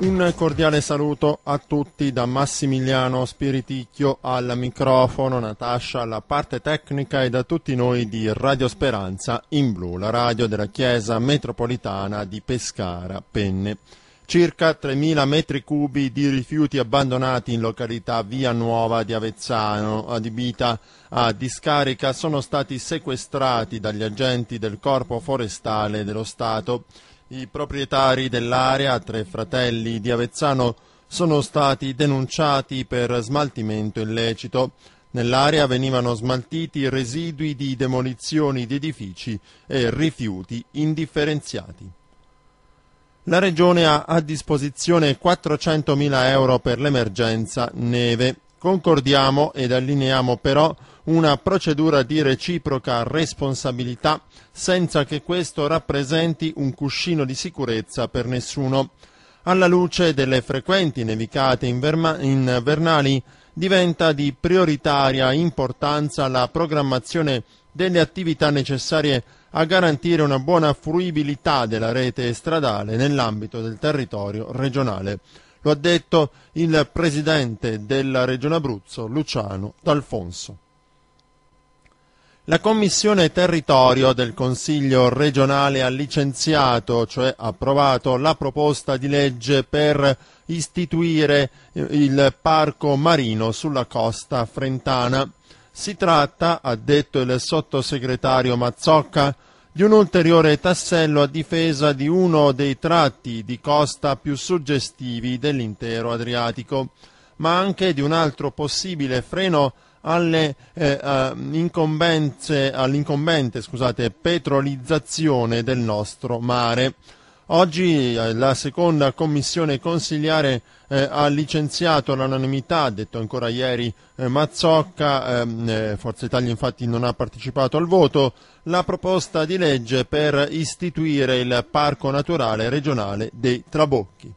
Un cordiale saluto a tutti da Massimiliano Spiriticchio al microfono, Natascia alla parte tecnica e da tutti noi di Radio Speranza in blu, la radio della Chiesa metropolitana di Pescara, Penne. Circa 3.000 metri cubi di rifiuti abbandonati in località Via Nuova di Avezzano, adibita a discarica, sono stati sequestrati dagli agenti del Corpo Forestale dello Stato i proprietari dell'area, tre fratelli di Avezzano, sono stati denunciati per smaltimento illecito. Nell'area venivano smaltiti residui di demolizioni di edifici e rifiuti indifferenziati. La Regione ha a disposizione 400.000 euro per l'emergenza neve. Concordiamo ed allineiamo però una procedura di reciproca responsabilità senza che questo rappresenti un cuscino di sicurezza per nessuno. Alla luce delle frequenti nevicate invernali diventa di prioritaria importanza la programmazione delle attività necessarie a garantire una buona fruibilità della rete stradale nell'ambito del territorio regionale. Lo ha detto il presidente della Regione Abruzzo, Luciano D'Alfonso. La Commissione Territorio del Consiglio regionale ha licenziato, cioè approvato, la proposta di legge per istituire eh, il parco marino sulla costa frentana. Si tratta, ha detto il sottosegretario Mazzocca, di un ulteriore tassello a difesa di uno dei tratti di costa più suggestivi dell'intero Adriatico ma anche di un altro possibile freno alle, eh, all'incombente scusate, petrolizzazione del nostro mare. Oggi eh, la seconda commissione consigliare eh, ha licenziato l'anonimità, ha detto ancora ieri eh, Mazzocca, ehm, eh, Forza Italia infatti non ha partecipato al voto, la proposta di legge per istituire il Parco Naturale Regionale dei Trabocchi.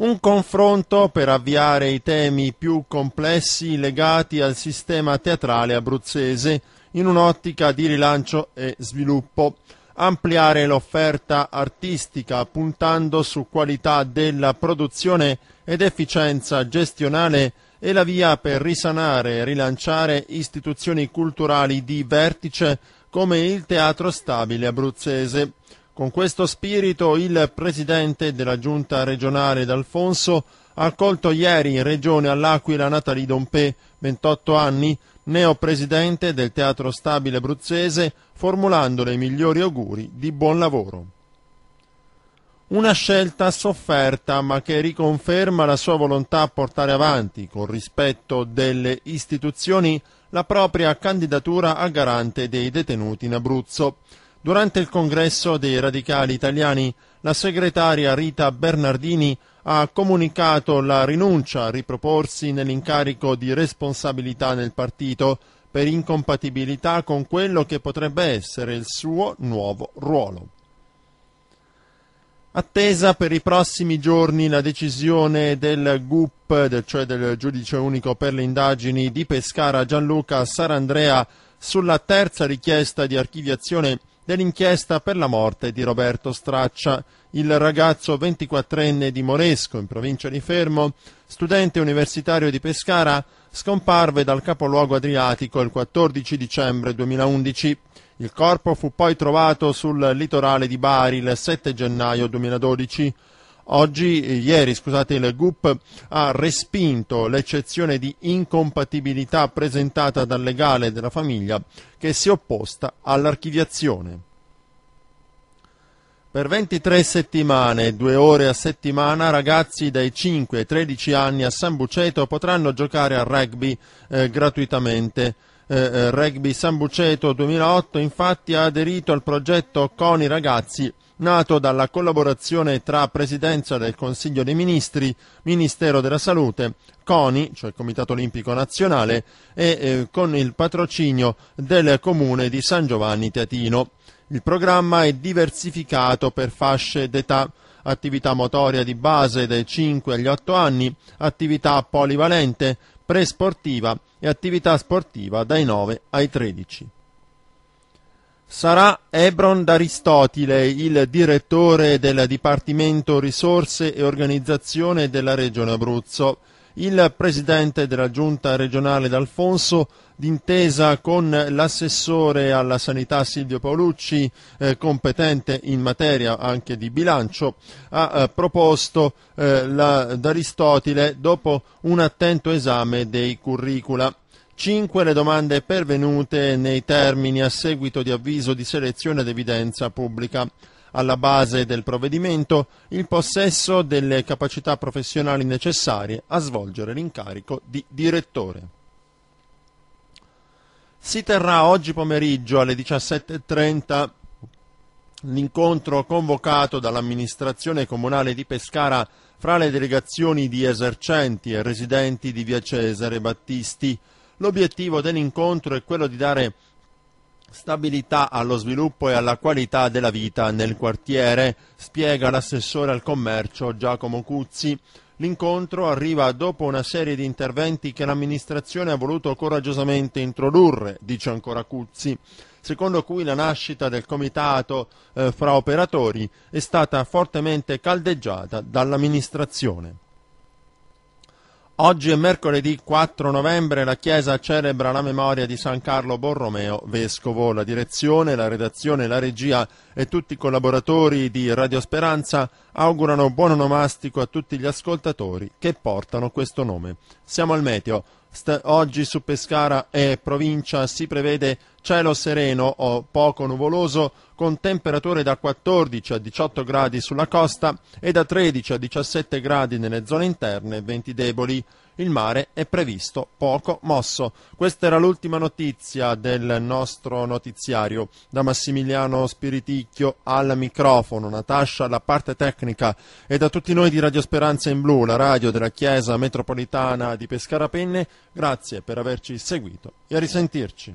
Un confronto per avviare i temi più complessi legati al sistema teatrale abruzzese in un'ottica di rilancio e sviluppo, ampliare l'offerta artistica puntando su qualità della produzione ed efficienza gestionale e la via per risanare e rilanciare istituzioni culturali di vertice come il Teatro Stabile Abruzzese. Con questo spirito il presidente della giunta regionale D'Alfonso ha accolto ieri in regione all'Aquila Nathalie Dompé, 28 anni, neopresidente del Teatro Stabile Bruzzese, formulando i migliori auguri di buon lavoro. Una scelta sofferta ma che riconferma la sua volontà a portare avanti, con rispetto delle istituzioni, la propria candidatura a garante dei detenuti in Abruzzo. Durante il congresso dei radicali italiani, la segretaria Rita Bernardini ha comunicato la rinuncia a riproporsi nell'incarico di responsabilità nel partito per incompatibilità con quello che potrebbe essere il suo nuovo ruolo. Attesa per i prossimi giorni la decisione del GUP, cioè del giudice unico per le indagini di Pescara Gianluca Sarandrea, sulla terza richiesta di archiviazione dell'inchiesta per la morte di Roberto Straccia, il ragazzo 24enne di Moresco, in provincia di Fermo, studente universitario di Pescara, scomparve dal capoluogo adriatico il 14 dicembre 2011. Il corpo fu poi trovato sul litorale di Bari il 7 gennaio 2012. Oggi, eh, ieri, scusate, il GUP ha respinto l'eccezione di incompatibilità presentata dal legale della famiglia che si è opposta all'archiviazione. Per 23 settimane, due ore a settimana, ragazzi dai 5 ai 13 anni a San Buceto potranno giocare a rugby eh, gratuitamente. Eh, eh rugby San Buceto 2008 infatti ha aderito al progetto con i Ragazzi nato dalla collaborazione tra Presidenza del Consiglio dei Ministri, Ministero della Salute, CONI, cioè Comitato Olimpico Nazionale, e eh, con il patrocinio del Comune di San Giovanni Teatino. Il programma è diversificato per fasce d'età attività motoria di base dai 5 agli 8 anni, attività polivalente, pre-sportiva e attività sportiva dai 9 ai 13. Sarà Ebron D'Aristotile il direttore del Dipartimento Risorse e Organizzazione della Regione Abruzzo. Il presidente della giunta regionale D'Alfonso, d'intesa con l'assessore alla sanità Silvio Paolucci, eh, competente in materia anche di bilancio, ha eh, proposto eh, la, D'Aristotile dopo un attento esame dei curricula. 5 le domande pervenute nei termini a seguito di avviso di selezione ed evidenza pubblica. Alla base del provvedimento il possesso delle capacità professionali necessarie a svolgere l'incarico di direttore. Si terrà oggi pomeriggio alle 17.30 l'incontro convocato dall'amministrazione comunale di Pescara fra le delegazioni di esercenti e residenti di via Cesare Battisti L'obiettivo dell'incontro è quello di dare stabilità allo sviluppo e alla qualità della vita nel quartiere, spiega l'assessore al commercio Giacomo Cuzzi. L'incontro arriva dopo una serie di interventi che l'amministrazione ha voluto coraggiosamente introdurre, dice ancora Cuzzi, secondo cui la nascita del comitato eh, fra operatori è stata fortemente caldeggiata dall'amministrazione. Oggi è mercoledì 4 novembre, la Chiesa celebra la memoria di San Carlo Borromeo, vescovo. La direzione, la redazione, la regia e tutti i collaboratori di Radio Speranza augurano buon onomastico a tutti gli ascoltatori che portano questo nome. Siamo al meteo. St- oggi su Pescara e provincia si prevede cielo sereno o poco nuvoloso con temperature da 14 a 18 gradi sulla costa e da 13 a 17 gradi nelle zone interne e 20 deboli il mare è previsto poco mosso. Questa era l'ultima notizia del nostro notiziario. Da Massimiliano Spiriticchio al microfono, Natascia alla parte tecnica e da tutti noi di Radio Speranza in Blu, la radio della Chiesa Metropolitana di Pescara Penne, grazie per averci seguito e a risentirci.